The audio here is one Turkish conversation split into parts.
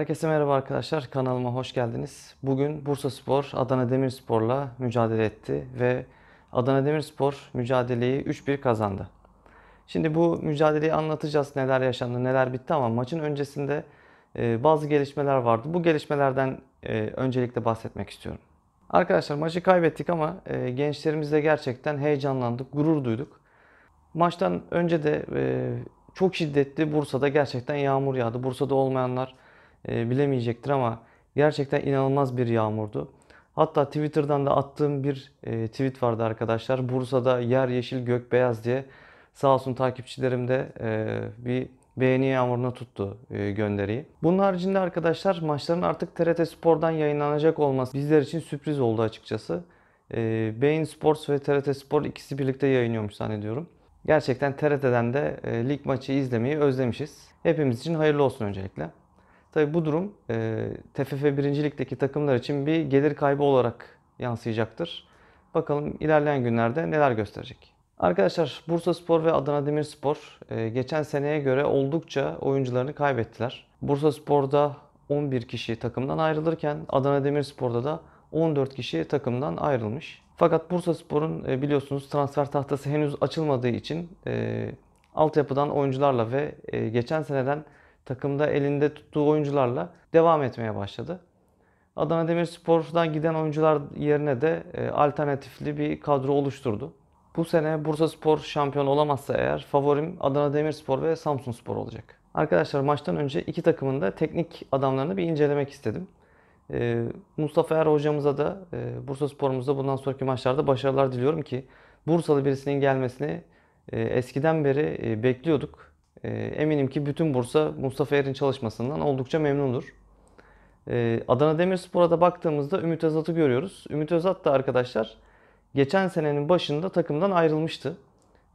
Herkese merhaba arkadaşlar. Kanalıma hoş geldiniz. Bugün Bursa Spor Adana Demirspor'la mücadele etti ve Adana Demirspor mücadeleyi 3-1 kazandı. Şimdi bu mücadeleyi anlatacağız neler yaşandı, neler bitti ama maçın öncesinde e, bazı gelişmeler vardı. Bu gelişmelerden e, öncelikle bahsetmek istiyorum. Arkadaşlar maçı kaybettik ama e, gençlerimizle gerçekten heyecanlandık, gurur duyduk. Maçtan önce de çok şiddetli Bursa'da gerçekten yağmur yağdı. Bursa'da olmayanlar e, bilemeyecektir ama gerçekten inanılmaz bir yağmurdu. Hatta Twitter'dan da attığım bir e, tweet vardı arkadaşlar. Bursa'da yer yeşil gök beyaz diye sağ olsun takipçilerim de e, bir beğeni yağmuruna tuttu e, gönderiyi. Bunun haricinde arkadaşlar maçların artık TRT Spor'dan yayınlanacak olması bizler için sürpriz oldu açıkçası. E, Beyin Sports ve TRT Spor ikisi birlikte yayınlıyormuş zannediyorum. Gerçekten TRT'den de e, lig maçı izlemeyi özlemişiz. Hepimiz için hayırlı olsun öncelikle. Tabi bu durum e, TFF birincilikteki takımlar için bir gelir kaybı olarak yansıyacaktır. Bakalım ilerleyen günlerde neler gösterecek. Arkadaşlar Bursa Spor ve Adana Demirspor e, geçen seneye göre oldukça oyuncularını kaybettiler. Bursa Spor'da 11 kişi takımdan ayrılırken Adana Demirspor'da da 14 kişi takımdan ayrılmış. Fakat Bursa Spor'un e, biliyorsunuz transfer tahtası henüz açılmadığı için e, altyapıdan oyuncularla ve e, geçen seneden takımda elinde tuttuğu oyuncularla devam etmeye başladı. Adana Demirspor'dan giden oyuncular yerine de e, alternatifli bir kadro oluşturdu. Bu sene Bursa Spor şampiyon olamazsa eğer favorim Adana Demirspor ve Samsun Spor olacak. Arkadaşlar maçtan önce iki takımın da teknik adamlarını bir incelemek istedim. E, Mustafa Er hocamıza da e, Bursa Spor'umuza bundan sonraki maçlarda başarılar diliyorum ki Bursalı birisinin gelmesini eskiden beri bekliyorduk. Ee, eminim ki bütün Bursa Mustafa Er'in çalışmasından oldukça memnundur. Ee, Adana Demirspor'a da baktığımızda Ümit Özat'ı görüyoruz. Ümit Özat da arkadaşlar geçen senenin başında takımdan ayrılmıştı.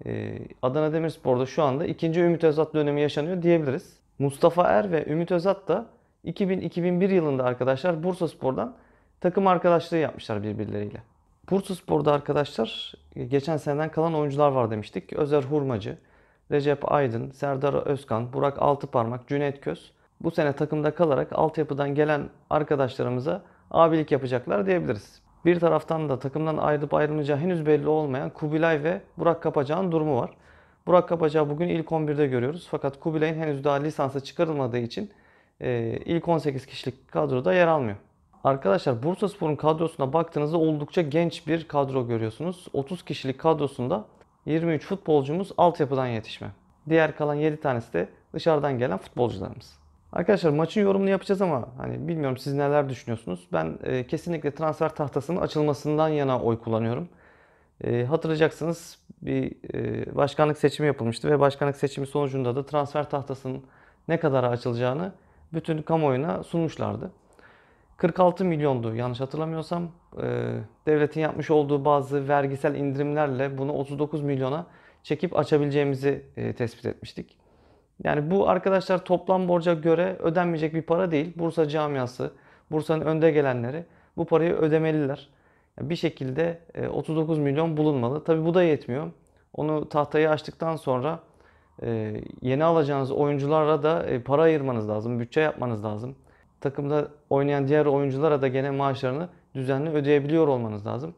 Ee, Adana Demirspor'da şu anda ikinci Ümit Özat dönemi yaşanıyor diyebiliriz. Mustafa Er ve Ümit Özat da 2000-2001 yılında arkadaşlar Bursa Spor'dan takım arkadaşlığı yapmışlar birbirleriyle. Bursa Spor'da arkadaşlar e, geçen seneden kalan oyuncular var demiştik. Özer Hurmacı, Recep Aydın, Serdar Özkan, Burak Altıparmak, Cüneyt Köz bu sene takımda kalarak altyapıdan gelen arkadaşlarımıza abilik yapacaklar diyebiliriz. Bir taraftan da takımdan ayrılıp ayrılmayacağı henüz belli olmayan Kubilay ve Burak Kapacağ'ın durumu var. Burak Kapacağı bugün ilk 11'de görüyoruz. Fakat Kubilay'ın henüz daha lisansa çıkarılmadığı için e, ilk 18 kişilik kadroda yer almıyor. Arkadaşlar Bursaspor'un kadrosuna baktığınızda oldukça genç bir kadro görüyorsunuz. 30 kişilik kadrosunda 23 futbolcumuz altyapıdan yetişme. Diğer kalan 7 tanesi de dışarıdan gelen futbolcularımız. Arkadaşlar maçın yorumunu yapacağız ama hani bilmiyorum siz neler düşünüyorsunuz. Ben e, kesinlikle transfer tahtasının açılmasından yana oy kullanıyorum. E, hatırlayacaksınız bir e, başkanlık seçimi yapılmıştı ve başkanlık seçimi sonucunda da transfer tahtasının ne kadar açılacağını bütün kamuoyuna sunmuşlardı. 46 milyondu yanlış hatırlamıyorsam. E, devletin yapmış olduğu bazı vergisel indirimlerle bunu 39 milyona çekip açabileceğimizi e, tespit etmiştik. Yani bu arkadaşlar toplam borca göre ödenmeyecek bir para değil. Bursa camiası, Bursa'nın önde gelenleri bu parayı ödemeliler. Bir şekilde 39 e, milyon bulunmalı. Tabi bu da yetmiyor. Onu tahtayı açtıktan sonra yeni alacağınız oyunculara da para ayırmanız lazım, bütçe yapmanız lazım takımda oynayan diğer oyunculara da gene maaşlarını düzenli ödeyebiliyor olmanız lazım.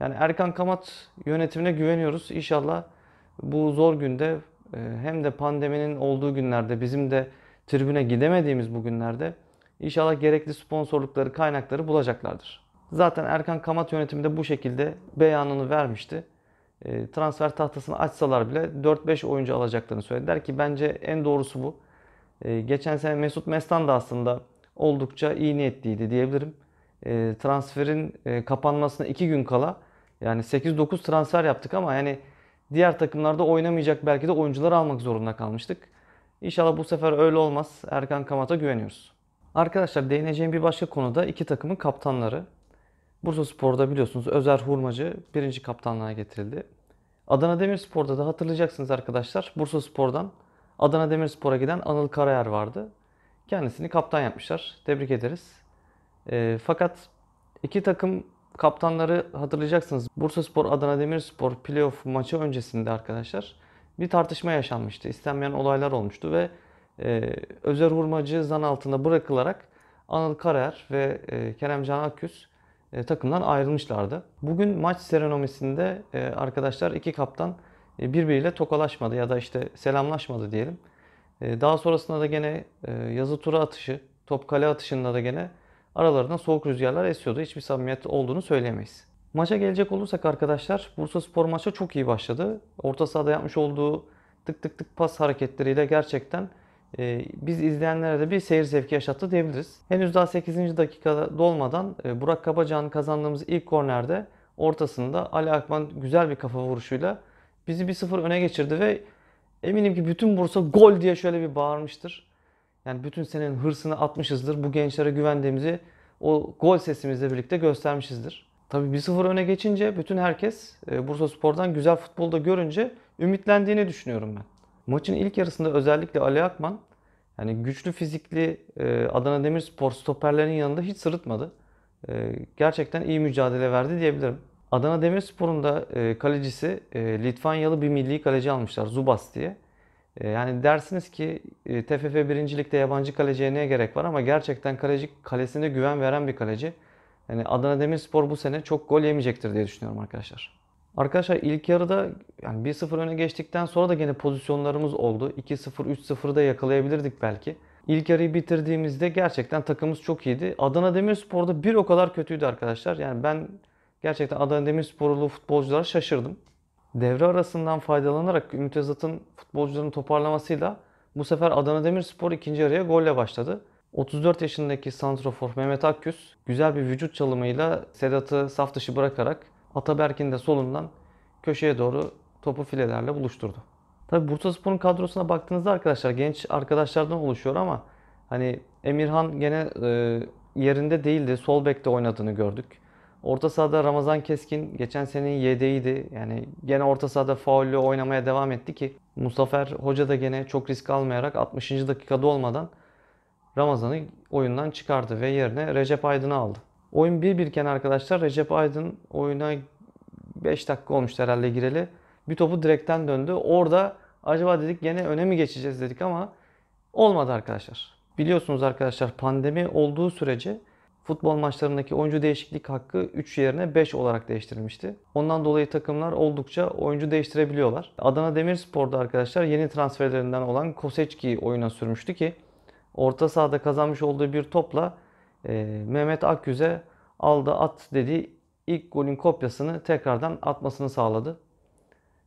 Yani Erkan Kamat yönetimine güveniyoruz. İnşallah bu zor günde e, hem de pandeminin olduğu günlerde bizim de tribüne gidemediğimiz bu günlerde inşallah gerekli sponsorlukları, kaynakları bulacaklardır. Zaten Erkan Kamat yönetiminde bu şekilde beyanını vermişti. E, transfer tahtasını açsalar bile 4-5 oyuncu alacaklarını söylediler ki bence en doğrusu bu. E, geçen sene Mesut Mestan da aslında oldukça iyi niyetliydi diyebilirim. E, transferin e, kapanmasına 2 gün kala yani 8-9 transfer yaptık ama yani diğer takımlarda oynamayacak belki de oyuncuları almak zorunda kalmıştık. İnşallah bu sefer öyle olmaz. Erkan Kamat'a güveniyoruz. Arkadaşlar değineceğim bir başka konu da iki takımın kaptanları. Bursa Spor'da biliyorsunuz Özer Hurmacı birinci kaptanlığa getirildi. Adana Demirspor'da da hatırlayacaksınız arkadaşlar Bursa Spor'dan Adana Demirspor'a giden Anıl Karayer vardı kendisini kaptan yapmışlar. Tebrik ederiz. E, fakat iki takım kaptanları hatırlayacaksınız. Bursaspor Adana Demirspor playoff maçı öncesinde arkadaşlar bir tartışma yaşanmıştı. İstenmeyen olaylar olmuştu ve e, Özer Hurmacı zan altında bırakılarak Anıl Karayer ve e, Kerem Can Aküz e, takımdan ayrılmışlardı. Bugün maç serenomisinde e, arkadaşlar iki kaptan e, birbiriyle tokalaşmadı ya da işte selamlaşmadı diyelim. Ee, daha sonrasında da gene e, yazı tura atışı, top kale atışında da gene aralarında soğuk rüzgarlar esiyordu. Hiçbir samimiyet olduğunu söyleyemeyiz. Maça gelecek olursak arkadaşlar Bursa Spor maça çok iyi başladı. Orta sahada yapmış olduğu tık tık tık pas hareketleriyle gerçekten e, biz izleyenlere de bir seyir zevki yaşattı diyebiliriz. Henüz daha 8. dakikada dolmadan e, Burak Kabacan'ın kazandığımız ilk kornerde ortasında Ali Akman güzel bir kafa vuruşuyla bizi 1-0 öne geçirdi ve Eminim ki bütün Bursa gol diye şöyle bir bağırmıştır. Yani bütün senin hırsını atmışızdır. Bu gençlere güvendiğimizi o gol sesimizle birlikte göstermişizdir. Tabii 1-0 öne geçince bütün herkes e, Bursa Spor'dan güzel futbolda görünce ümitlendiğini düşünüyorum ben. Maçın ilk yarısında özellikle Ali Akman yani güçlü fizikli e, Adana Demirspor stoperlerinin yanında hiç sırıtmadı. E, gerçekten iyi mücadele verdi diyebilirim. Adana Demirspor'un da e, kalecisi e, Litvanyalı bir milli kaleci almışlar Zubas diye. E, yani dersiniz ki e, TFF birincilikte yabancı kaleciye ne gerek var ama gerçekten kaleci kalesine güven veren bir kaleci. Yani Adana Demirspor bu sene çok gol yemeyecektir diye düşünüyorum arkadaşlar. Arkadaşlar ilk yarıda yani 1-0 öne geçtikten sonra da gene pozisyonlarımız oldu. 2-0, 3-0 da yakalayabilirdik belki. İlk yarıyı bitirdiğimizde gerçekten takımımız çok iyiydi. Adana Demirspor'da bir o kadar kötüydü arkadaşlar. Yani ben gerçekten Adana Demirsporlu futbolculara şaşırdım. Devre arasından faydalanarak Ümit Özat'ın futbolcularını toparlamasıyla bu sefer Adana Demirspor ikinci yarıya golle başladı. 34 yaşındaki santrofor Mehmet Akgüz güzel bir vücut çalımıyla Sedat'ı saf dışı bırakarak Ataberk'in de solundan köşeye doğru topu filelerle buluşturdu. Tabi Bursaspor'un kadrosuna baktığınızda arkadaşlar genç arkadaşlardan oluşuyor ama hani Emirhan gene e, yerinde değildi. Sol bekte oynadığını gördük. Orta sahada Ramazan Keskin geçen senin yedeğiydi. Yani gene orta sahada faullü oynamaya devam etti ki Mustafer Hoca da gene çok risk almayarak 60. dakikada olmadan Ramazan'ı oyundan çıkardı ve yerine Recep Aydın'ı aldı. Oyun 1-1 iken arkadaşlar Recep Aydın oyuna 5 dakika olmuştu herhalde gireli. Bir topu direkten döndü. Orada acaba dedik gene öne mi geçeceğiz dedik ama olmadı arkadaşlar. Biliyorsunuz arkadaşlar pandemi olduğu sürece futbol maçlarındaki oyuncu değişiklik hakkı 3 yerine 5 olarak değiştirilmişti. Ondan dolayı takımlar oldukça oyuncu değiştirebiliyorlar. Adana Demirspor'da arkadaşlar yeni transferlerinden olan Koseçki'yi oyuna sürmüştü ki orta sahada kazanmış olduğu bir topla e, Mehmet Akyüz'e aldı at dedi ilk golün kopyasını tekrardan atmasını sağladı.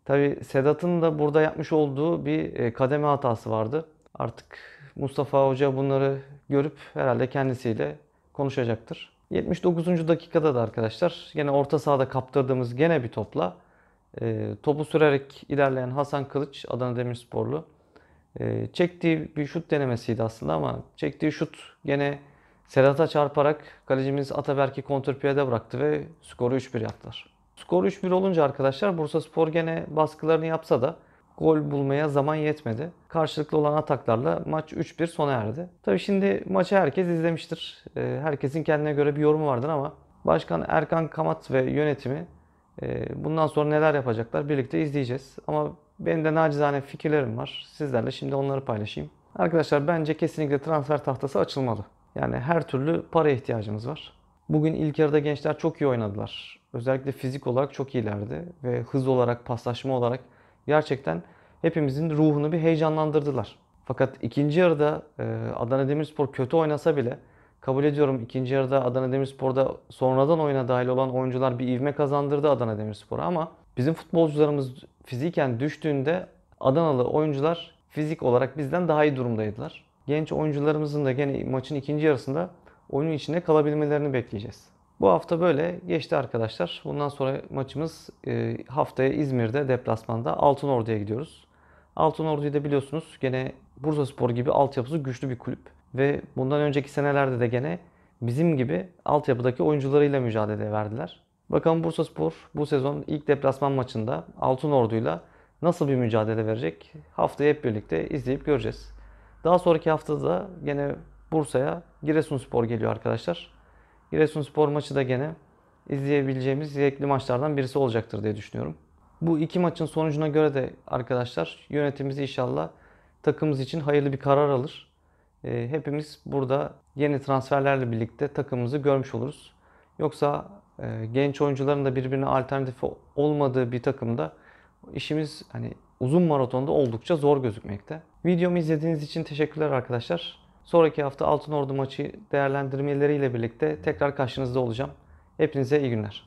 Tabi Sedat'ın da burada yapmış olduğu bir e, kademe hatası vardı. Artık Mustafa Hoca bunları görüp herhalde kendisiyle konuşacaktır. 79. dakikada da arkadaşlar yine orta sahada kaptırdığımız gene bir topla e, topu sürerek ilerleyen Hasan Kılıç Adana Demirsporlu e, çektiği bir şut denemesiydi aslında ama çektiği şut gene Sedat'a çarparak kalecimiz Ataberk'i kontrpiyede bıraktı ve skoru 3-1 yaptılar. Skor 3-1 olunca arkadaşlar Bursa Spor gene baskılarını yapsa da gol bulmaya zaman yetmedi. Karşılıklı olan ataklarla maç 3-1 sona erdi. Tabii şimdi maçı herkes izlemiştir. Ee, herkesin kendine göre bir yorumu vardır ama Başkan Erkan Kamat ve yönetimi e, bundan sonra neler yapacaklar birlikte izleyeceğiz. Ama benim de nacizane fikirlerim var. Sizlerle şimdi onları paylaşayım. Arkadaşlar bence kesinlikle transfer tahtası açılmalı. Yani her türlü para ihtiyacımız var. Bugün ilk yarıda gençler çok iyi oynadılar. Özellikle fizik olarak çok iyilerdi ve hız olarak, paslaşma olarak gerçekten hepimizin ruhunu bir heyecanlandırdılar. Fakat ikinci yarıda e, Adana Demirspor kötü oynasa bile kabul ediyorum ikinci yarıda Adana Demirspor'da sonradan oyuna dahil olan oyuncular bir ivme kazandırdı Adana Demirspor'a ama bizim futbolcularımız fiziken düştüğünde Adanalı oyuncular fizik olarak bizden daha iyi durumdaydılar. Genç oyuncularımızın da gene maçın ikinci yarısında oyunun içinde kalabilmelerini bekleyeceğiz. Bu hafta böyle geçti arkadaşlar. Bundan sonra maçımız e, haftaya İzmir'de deplasmanda Altınordu'ya gidiyoruz. Altınordu'yu da biliyorsunuz gene Bursaspor gibi altyapısı güçlü bir kulüp ve bundan önceki senelerde de gene bizim gibi altyapıdaki oyuncularıyla mücadele verdiler. Bakalım Bursaspor bu sezon ilk deplasman maçında Altınordu'yla nasıl bir mücadele verecek? Haftayı hep birlikte izleyip göreceğiz. Daha sonraki haftada da gene Bursa'ya Giresunspor geliyor arkadaşlar. Giresunspor maçı da gene izleyebileceğimiz zevkli maçlardan birisi olacaktır diye düşünüyorum. Bu iki maçın sonucuna göre de arkadaşlar yönetimimiz inşallah takımımız için hayırlı bir karar alır. Ee, hepimiz burada yeni transferlerle birlikte takımımızı görmüş oluruz. Yoksa e, genç oyuncuların da birbirine alternatifi olmadığı bir takımda işimiz hani uzun maratonda oldukça zor gözükmekte. Videomu izlediğiniz için teşekkürler arkadaşlar. Sonraki hafta Altın Ordu maçı değerlendirmeleriyle birlikte tekrar karşınızda olacağım. Hepinize iyi günler.